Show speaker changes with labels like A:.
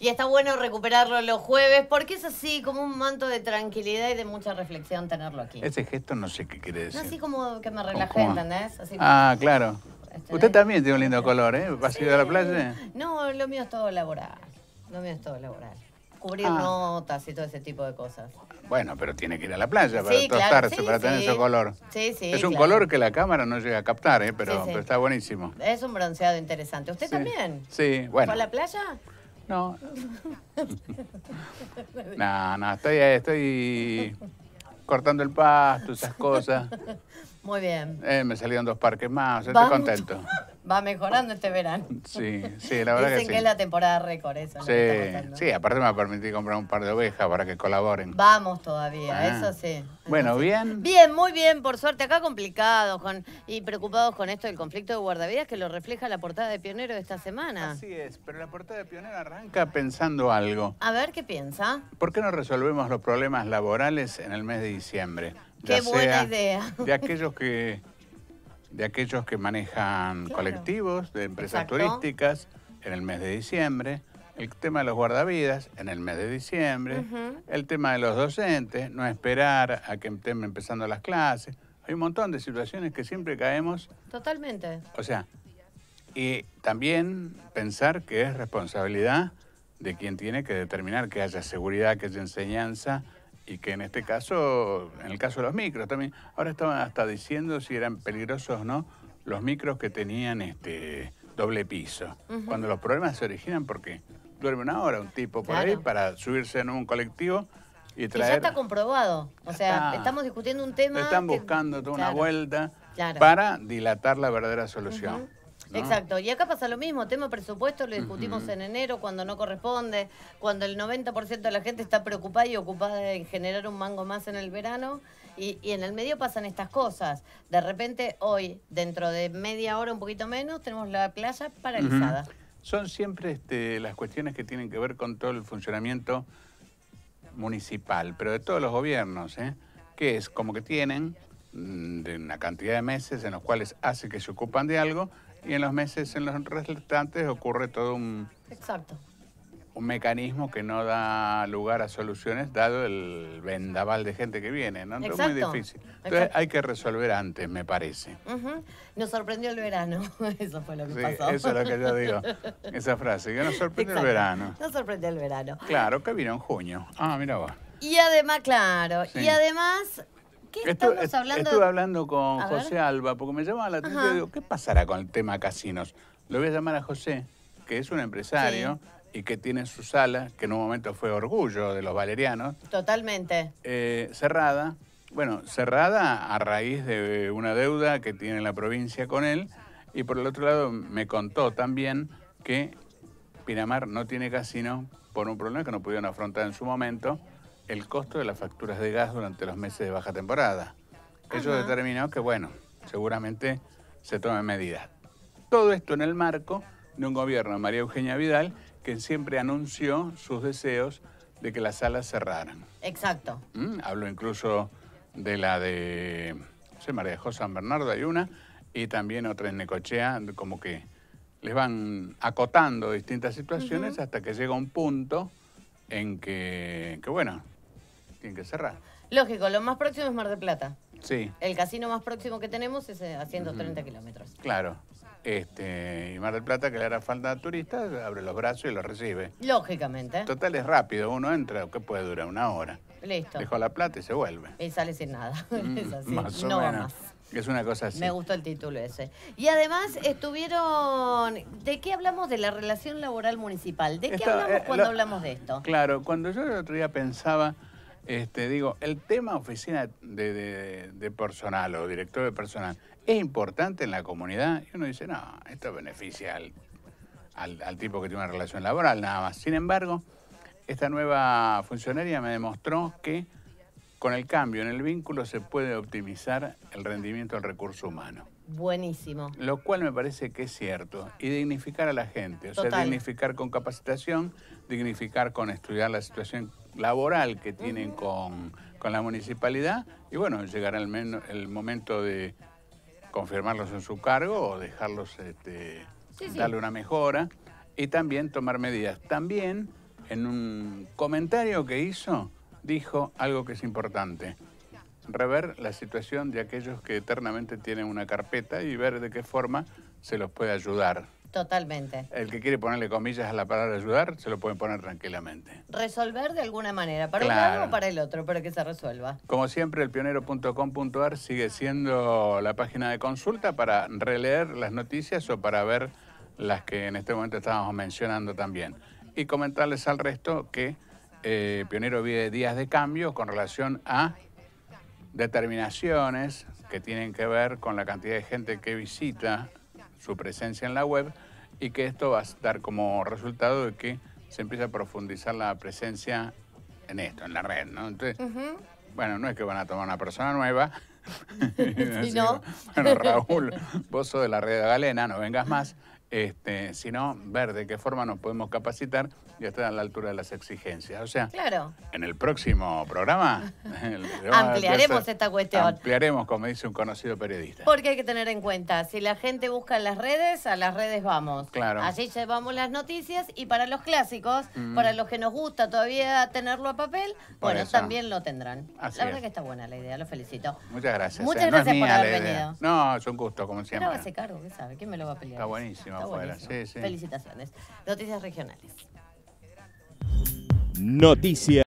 A: Y está bueno recuperarlo los jueves porque es así, como un manto de tranquilidad y de mucha reflexión tenerlo aquí. Ese
B: gesto no sé qué quiere decir. así
A: como que me relajé, ¿entendés? ah,
B: claro. Este, Usted ¿eh? también tiene un lindo color, ¿eh? ¿Vas a ir a la playa?
A: No, lo mío es todo laboral. Lo mío es todo laboral. Cubrir ah. notas y todo ese tipo de cosas.
B: Bueno, pero tiene que ir a la playa para tostarse, para tener ese color.
A: Sí, sí. Es un color
B: que la cámara no llega a captar, ¿eh? Pero, está buenísimo.
A: Es un bronceado interesante. ¿Usted también? Sí, bueno. a la playa? No.
B: no, no, estoy, estoy cortando el pasto, esas cosas. Muy bien. Eh, me salieron dos parques más, estoy contento.
A: va mejorando este verano. Sí,
B: sí, la verdad que, sí. que es la
A: temporada récord eso. Sí,
B: sí, aparte me va a permitir comprar un par de ovejas para que colaboren.
A: Vamos todavía, ah. eso
B: sí. bueno, ¿bien?
A: Bien, muy bien, por suerte. Acá complicado y preocupados con esto del conflicto de guardavidas que lo refleja la portada de Pionero de esta semana. Así
B: es, pero la portada de Pionero arranca pensando algo.
A: A ver, ¿qué piensa?
B: ¿Por qué no resolvemos los problemas laborales en el mes de diciembre? qué buena idea. De aquellos que de aquellos que manejan colectivos, de empresas turísticas, en el mes de diciembre, el tema de los guardavidas, en el mes de diciembre, el tema de los docentes, no esperar a que estén empezando las clases. Hay un montón de situaciones que siempre caemos.
A: Totalmente.
B: O sea, y también pensar que es responsabilidad de quien tiene que determinar que haya seguridad, que haya enseñanza, y que en este caso, en el caso de los micros también, ahora estaban hasta diciendo si eran peligrosos o no los micros que tenían este doble piso, cuando los problemas se originan porque duerme una hora un tipo por ahí para subirse en un colectivo y traer... ya está
A: comprobado, o sea, estamos discutiendo un tema... Están buscando
B: toda una vuelta para dilatar la verdadera solución.
A: Exacto, y acá pasa lo mismo, tema presupuesto lo discutimos en enero cuando no corresponde, cuando el 90% de la gente está preocupada y ocupada en generar un mango más en el verano. Y, en el medio pasan estas cosas. De repente, hoy, dentro de media hora, un poquito menos, tenemos la playa paralizada.
B: Son siempre este, las cuestiones que tienen que ver con todo el funcionamiento municipal, pero de todos los gobiernos, ¿eh? que es como que tienen mm, una cantidad de meses en los cuales hace que se ocupan de algo y en los meses, en los restantes ocurre todo un... Exacto. Un mecanismo que no da lugar a soluciones dado el vendaval de gente que viene, ¿no? muy difícil. Entonces hay que resolver antes, me parece.
A: Nos sorprendió el verano, eso fue lo que pasó. Eso es lo que yo digo,
B: esa frase, que nos sorprendió el verano.
A: Nos sorprendió el verano.
B: Claro, que vino en junio. Ah, mira vos.
A: Y además, claro, y además
B: qué estuve, hablando? Estuve hablando con José Alba, porque me llamaba la atención y digo, ¿qué pasará con el tema casinos? Lo voy a llamar a José, que es un empresario y que tiene su sala, que en un momento fue orgullo de los valerianos.
A: Totalmente.
B: Eh, cerrada. Bueno, cerrada a raíz de una deuda que tiene la provincia con él. Y por el otro lado, me contó también que Pinamar no tiene casino por un problema que no pudieron afrontar en su momento el costo de las facturas de gas durante los meses de baja temporada. Eso determinó que, bueno, seguramente se tomen medidas. Todo esto en el marco de un gobierno, María Eugenia Vidal, que siempre anunció sus deseos de que las salas cerraran. Exacto. Mm, Hablo incluso de la de, no María José San Bernardo, hay una, y también otra en Necochea, como que les van acotando distintas situaciones hasta que llega un punto en que, que bueno, tienen que cerrar.
A: Lógico, lo más próximo es Mar del Plata. Sí. El casino más próximo que tenemos es eh, a 130 kilómetros.
B: Claro. Este, y Mar del Plata, que le hará falta a turistas, abre los brazos y lo recibe.
A: Lógicamente.
B: Total es rápido, uno entra, ¿qué puede durar? Una hora. Listo. Dejó la plata y se vuelve.
A: Y sale sin nada. Mm, es así. Más no menos. Más.
B: Es una cosa así. Me gustó el título ese.
A: Y además estuvieron. ¿De qué hablamos de la relación laboral municipal? ¿De qué hablamos eh, cuando hablamos de esto?
B: Claro, cuando yo el otro día pensaba este, digo, el tema oficina de, personal o director de personal es importante en la comunidad. Y uno dice, no, esto beneficia al, tipo que tiene una relación laboral, nada más. Sin embargo, esta nueva funcionaria me demostró que con el cambio en el vínculo se puede optimizar el rendimiento del recurso humano.
A: Buenísimo.
B: Lo cual me parece que es cierto. Y dignificar a la gente, o sea, dignificar con capacitación, dignificar con estudiar la situación laboral que tienen con, la municipalidad y bueno, llegará el, momento de confirmarlos en su cargo o dejarlos, este, darle una mejora y también tomar medidas. También en un comentario que hizo dijo algo que es importante, rever la situación de aquellos que eternamente tienen una carpeta y ver de qué forma se los puede ayudar.
A: Totalmente.
B: El que quiere ponerle comillas a la palabra ayudar, se lo pueden poner tranquilamente.
A: Resolver de alguna manera, para el un lado o para el otro, para que se resuelva.
B: Como siempre, el pionero.com.ar sigue siendo la página de consulta para releer las noticias o para ver las que en este momento estábamos mencionando también. Y comentarles al resto que eh, Pionero vive días de cambio con relación a determinaciones que tienen que ver con la cantidad de gente que visita su presencia en la web y que esto va a dar como resultado de que se empieza a profundizar la presencia en esto, en la red, ¿no? Entonces, bueno, no es que van a tomar una persona nueva. y bueno, Raúl, vos sos de la red de Galena, no vengas más este, sino ver de qué forma nos podemos capacitar y estar a la altura de las exigencias. O sea, en el próximo programa ampliaremos esta cuestión. Ampliaremos, como dice un conocido periodista.
A: Porque hay que tener en cuenta, si la gente busca en las redes, a las redes vamos. Claro. Allí llevamos las noticias y para los clásicos, mm. para los que nos gusta todavía tenerlo a papel, bueno, también lo tendrán. la verdad que está buena la idea, lo felicito.
B: Muchas gracias. Muchas eh. gracias por haber venido. No, es un gusto, como siempre. No, hace
A: cargo, ¿qué sabe? ¿Quién me lo va a pelear? Está buenísimo. Felicitaciones. Noticias regionales.
B: Noticias.